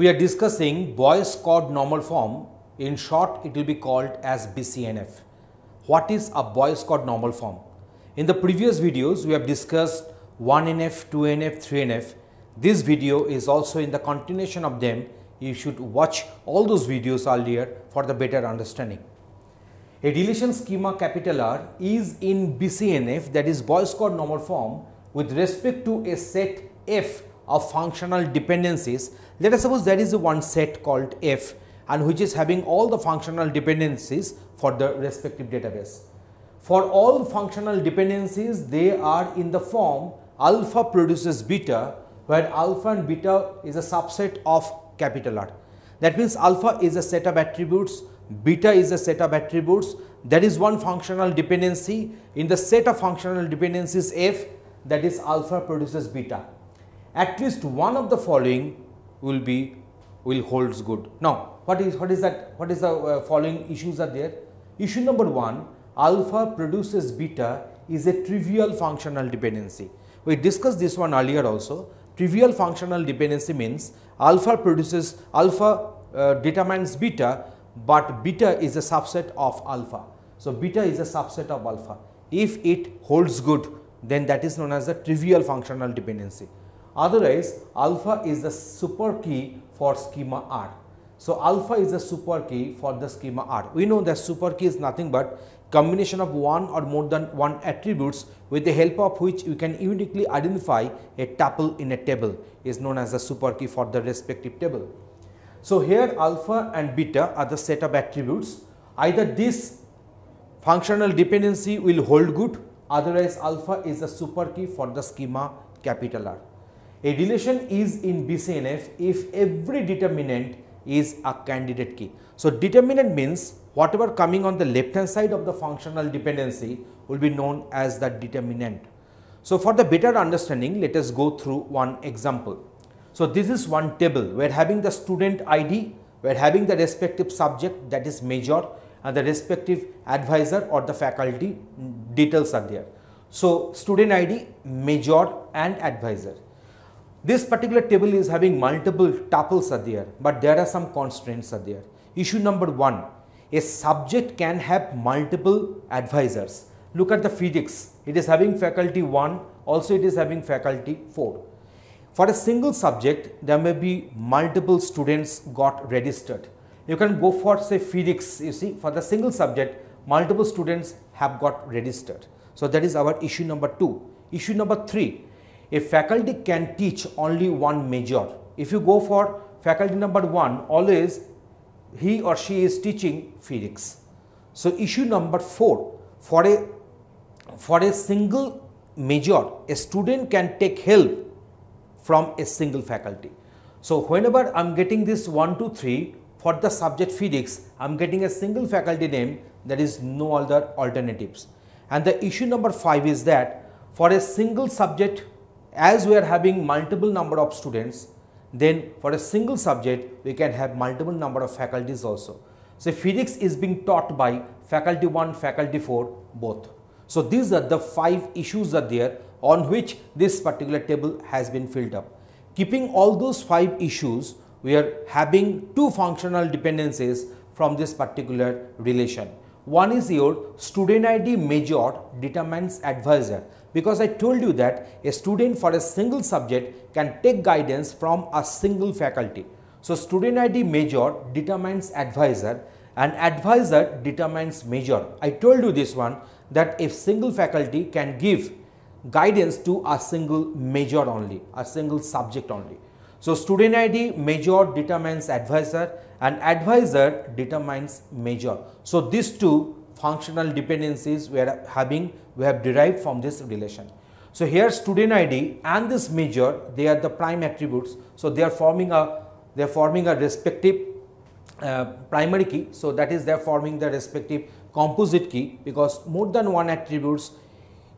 we are discussing Boyce codd normal form. In short, it will be called as BCNF. What is a Boyce codd normal form? In the previous videos, we have discussed 1NF, 2NF, 3NF. This video is also in the continuation of them. You should watch all those videos earlier for the better understanding. A deletion schema capital R is in BCNF that is Boyce Boyce-Codd normal form with respect to a set F of functional dependencies, let us suppose there is one set called F and which is having all the functional dependencies for the respective database. For all functional dependencies, they are in the form alpha produces beta, where alpha and beta is a subset of capital R. That means alpha is a set of attributes, beta is a set of attributes. There is one functional dependency. In the set of functional dependencies F, that is alpha produces beta at least one of the following will be will holds good. Now, what is what is that? What is the uh, following issues are there? Issue number one: alpha produces beta is a trivial functional dependency. We discussed this one earlier also. Trivial functional dependency means alpha produces alpha uh, determines beta, but beta is a subset of alpha. So, beta is a subset of alpha. If it holds good, then that is known as a trivial functional dependency. Otherwise, alpha is the super key for schema R. So, alpha is the super key for the schema R. We know that super key is nothing but combination of one or more than one attributes with the help of which we can uniquely identify a tuple in a table is known as the super key for the respective table. So, here alpha and beta are the set of attributes. Either this functional dependency will hold good, otherwise alpha is the super key for the schema capital R. A relation is in BCNF if every determinant is a candidate key. So determinant means whatever coming on the left hand side of the functional dependency will be known as the determinant. So for the better understanding, let us go through one example. So this is one table, we are having the student ID, we are having the respective subject that is major and the respective advisor or the faculty mm, details are there. So student ID, major and advisor. This particular table is having multiple tuples are there, but there are some constraints are there. Issue number one, a subject can have multiple advisors. Look at the physics. It is having faculty 1, also it is having faculty 4. For a single subject, there may be multiple students got registered. You can go for say physics, you see, for the single subject, multiple students have got registered. So that is our issue number 2. Issue number 3, a faculty can teach only one major. If you go for faculty number 1, always he or she is teaching physics. So, issue number 4 for a for a single major a student can take help from a single faculty. So, whenever I am getting this 1 2 3 for the subject physics I am getting a single faculty name there is no other alternatives and the issue number 5 is that for a single subject as we are having multiple number of students then for a single subject we can have multiple number of faculties also. So physics is being taught by faculty 1, faculty 4 both. So these are the five issues are there on which this particular table has been filled up. Keeping all those five issues we are having two functional dependencies from this particular relation. One is your student ID major determines advisor because I told you that a student for a single subject can take guidance from a single faculty. So student ID major determines advisor and advisor determines major. I told you this one that if single faculty can give guidance to a single major only, a single subject only. So student ID major determines advisor and advisor determines major. So these two functional dependencies we are having, we have derived from this relation. So here student ID and this major, they are the prime attributes. So they are forming a, they are forming a respective uh, primary key. So that is they are forming the respective composite key because more than one attributes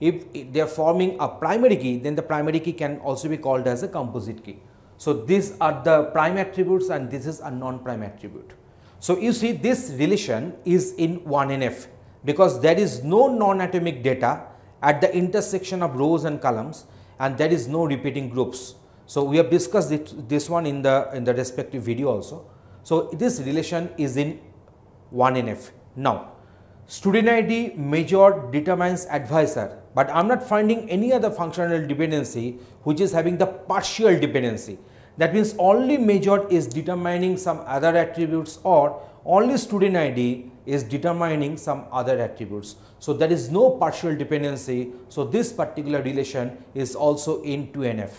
if they are forming a primary key then the primary key can also be called as a composite key. So these are the prime attributes and this is a non-prime attribute. So you see this relation is in 1NF because there is no non-atomic data at the intersection of rows and columns and there is no repeating groups. So we have discussed it, this one in the in the respective video also. So this relation is in 1NF. Now Student ID major determines advisor, but I'm not finding any other functional dependency which is having the partial dependency. That means only major is determining some other attributes or only student ID is determining some other attributes. So there is no partial dependency. So this particular relation is also in 2NF.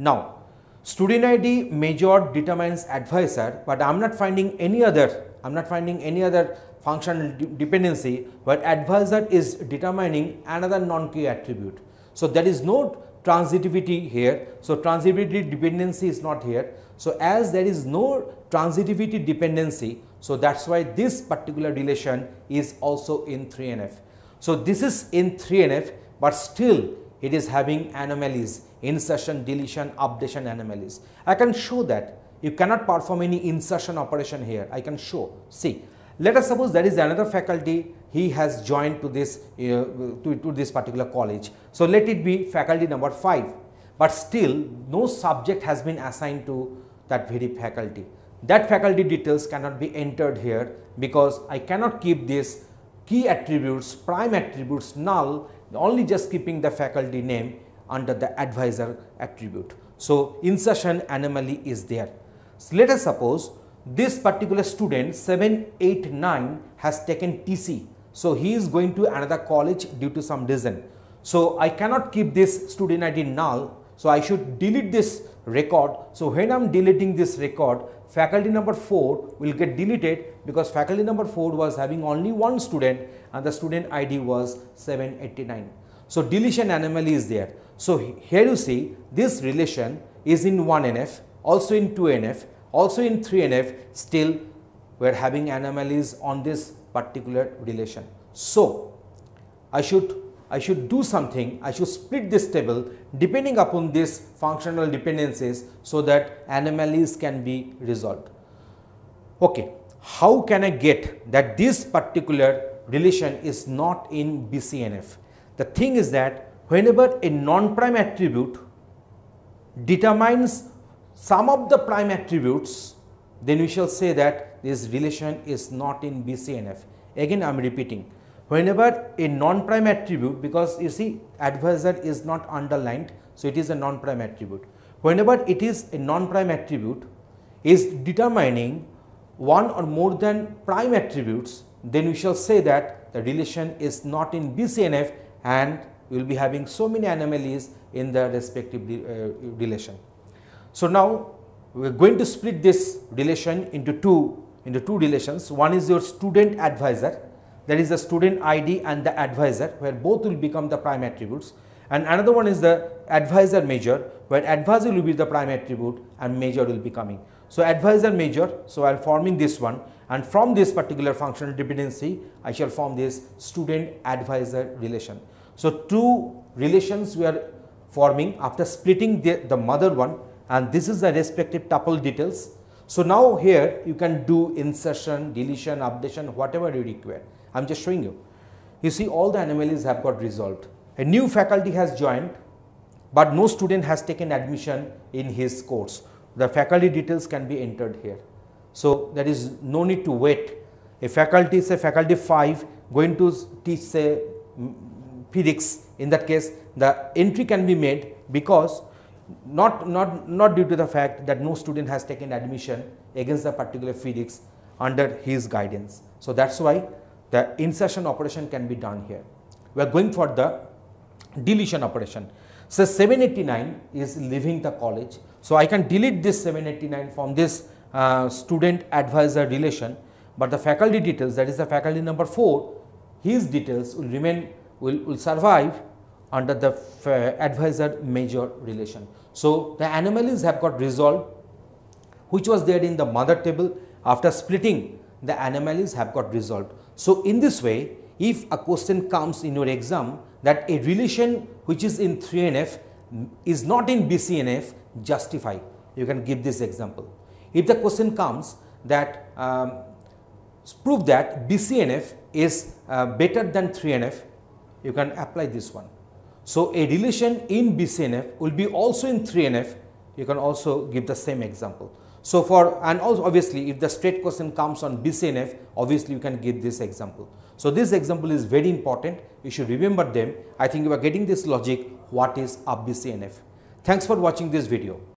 Now student ID major determines advisor, but I'm not finding any other, I'm not finding any other functional dependency where advisor is determining another non-key attribute. So there is no transitivity here. So transitivity dependency is not here. So as there is no transitivity dependency, so that's why this particular relation is also in 3NF. So this is in 3NF, but still it is having anomalies, insertion, deletion, updation anomalies. I can show that. You cannot perform any insertion operation here. I can show. See, let us suppose there is another faculty he has joined to this, uh, to, to this particular college. So, let it be faculty number 5, but still no subject has been assigned to that very faculty. That faculty details cannot be entered here because I cannot keep this key attributes, prime attributes null, only just keeping the faculty name under the advisor attribute. So, insertion anomaly is there. So, let us suppose this particular student 789 has taken TC. So he is going to another college due to some reason. So I cannot keep this student ID null. So I should delete this record. So when I'm deleting this record, faculty number 4 will get deleted because faculty number 4 was having only one student and the student ID was 789. So deletion anomaly is there. So here you see this relation is in 1NF, also in 2NF also in 3NF, still we are having anomalies on this particular relation. So, I should I should do something, I should split this table depending upon these functional dependencies so that anomalies can be resolved. Okay, how can I get that this particular relation is not in BCNF? The thing is that whenever a non-prime attribute determines sum of the prime attributes, then we shall say that this relation is not in BCNF. Again, I am repeating, whenever a non-prime attribute, because you see advisor is not underlined, so it is a non-prime attribute. Whenever it is a non-prime attribute, is determining one or more than prime attributes, then we shall say that the relation is not in BCNF and we will be having so many anomalies in the respective uh, relation. So now we are going to split this relation into two into two relations. One is your student advisor that is the student ID and the advisor where both will become the prime attributes and another one is the advisor major where advisor will be the prime attribute and major will be coming. So advisor major so I am forming this one and from this particular functional dependency I shall form this student advisor relation. So two relations we are forming after splitting the, the mother one and this is the respective tuple details. So now here you can do insertion, deletion, updation, whatever you require. I'm just showing you. You see all the anomalies have got resolved. A new faculty has joined but no student has taken admission in his course. The faculty details can be entered here. So there is no need to wait. A faculty say faculty 5 going to teach say physics in that case the entry can be made because not, not, not due to the fact that no student has taken admission against the particular physics under his guidance. So that's why the insertion operation can be done here. We are going for the deletion operation. So 789 is leaving the college. So I can delete this 789 from this uh, student advisor relation, but the faculty details that is the faculty number 4, his details will remain will, will survive under the advisor major relation. So the anomalies have got resolved which was there in the mother table after splitting the anomalies have got resolved. So in this way if a question comes in your exam that a relation which is in 3NF is not in BCNF justify you can give this example. If the question comes that um, prove that BCNF is uh, better than 3NF you can apply this one. So a relation in BCNF will be also in 3NF. You can also give the same example. So for and also obviously if the straight question comes on BCNF, obviously you can give this example. So this example is very important. You should remember them. I think you are getting this logic. What is a BCNF? Thanks for watching this video.